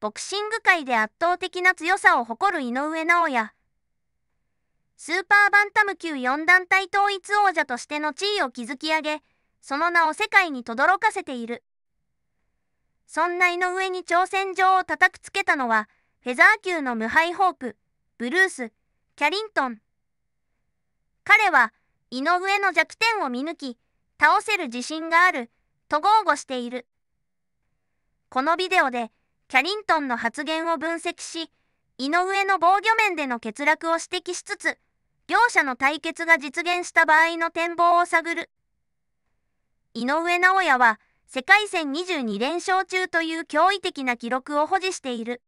ボクシング界で圧倒的な強さを誇る井上尚弥。スーパーバンタム級4団体統一王者としての地位を築き上げ、その名を世界に轟かせている。そんな井上に挑戦状を叩くつけたのは、フェザー級の無敗ホープ、ブルース、キャリントン。彼は、井上の弱点を見抜き、倒せる自信がある、と豪語している。このビデオで、キャリントンの発言を分析し、井上の防御面での欠落を指摘しつつ、両者の対決が実現した場合の展望を探る。井上尚弥は、世界戦22連勝中という驚異的な記録を保持している。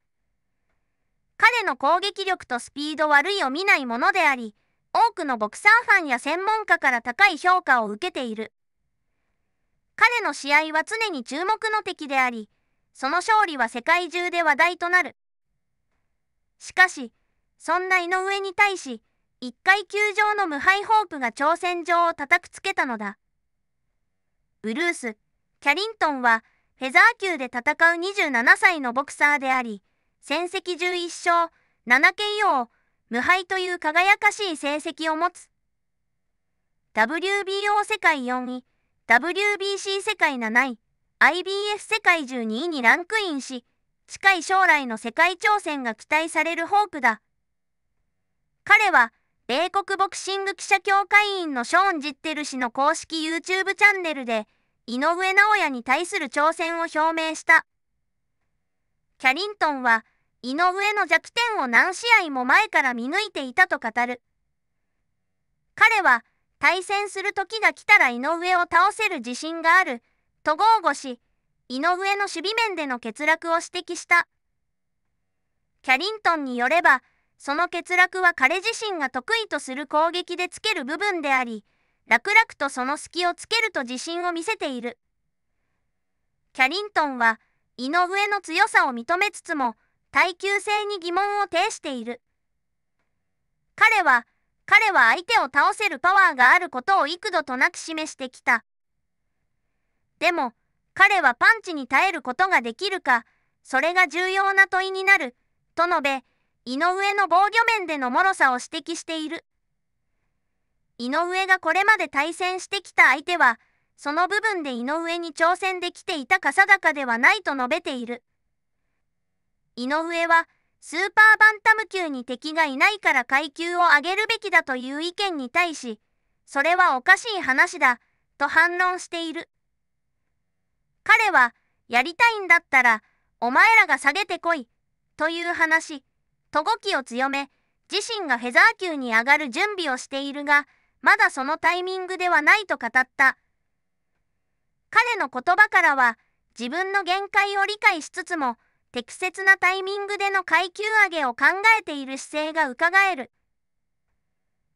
彼の攻撃力とスピード悪いを見ないものであり、多くのボクサーファンや専門家から高い評価を受けている。彼の試合は常に注目の敵であり、その勝利は世界中で話題となる。しかし、そんな井上に対し、1階球場の無敗ホープが挑戦状を叩くつけたのだ。ブルース、キャリントンは、フェザー級で戦う27歳のボクサーであり、戦績11勝、7KO、無敗という輝かしい成績を持つ。WBO 世界4位、WBC 世界7位、IBF 世界12位にランクインし、近い将来の世界挑戦が期待されるホープだ。彼は、米国ボクシング記者協会員のショーン・ジッテル氏の公式 YouTube チャンネルで、井上尚弥に対する挑戦を表明した。キャリントンは、井上の弱点を何試合も前から見抜いていたと語る。彼は、対戦する時が来たら井上を倒せる自信がある。戸郷越し、井上の守備面での欠落を指摘した。キャリントンによれば、その欠落は彼自身が得意とする攻撃でつける部分であり、楽々とその隙をつけると自信を見せている。キャリントンは、井上の強さを認めつつも、耐久性に疑問を呈している。彼は、彼は相手を倒せるパワーがあることを幾度となく示してきた。でも、彼はパンチに耐えることができるか、それが重要な問いになる、と述べ、井上の防御面での脆さを指摘している。井上がこれまで対戦してきた相手は、その部分で井上に挑戦できていた笠かではないと述べている。井上は、スーパーバンタム級に敵がいないから階級を上げるべきだという意見に対し、それはおかしい話だ、と反論している。彼は、やりたいんだったら、お前らが下げてこい、という話。とごきを強め、自身がフェザー級に上がる準備をしているが、まだそのタイミングではないと語った。彼の言葉からは、自分の限界を理解しつつも、適切なタイミングでの階級上げを考えている姿勢がうかがえる。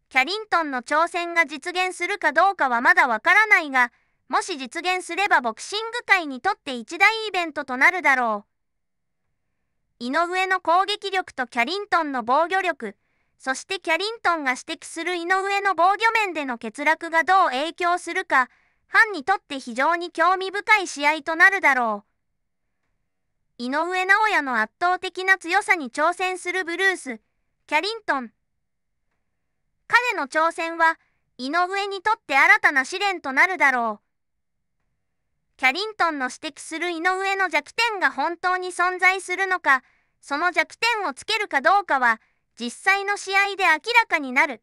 キャリントンの挑戦が実現するかどうかはまだわからないが、もし実現すればボクシング界にとって一大イベントとなるだろう。井上の攻撃力とキャリントンの防御力、そしてキャリントンが指摘する井上の防御面での欠落がどう影響するか、ファンにとって非常に興味深い試合となるだろう。井上尚弥の圧倒的な強さに挑戦するブルース、キャリントン。彼の挑戦は、井上にとって新たな試練となるだろう。キャリントンの指摘する井上の弱点が本当に存在するのか、その弱点をつけるかどうかは、実際の試合で明らかになる。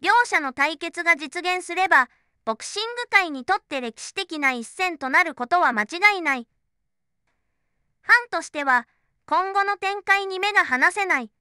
両者の対決が実現すれば、ボクシング界にとって歴史的な一戦となることは間違いない。ファンとしては、今後の展開に目が離せない。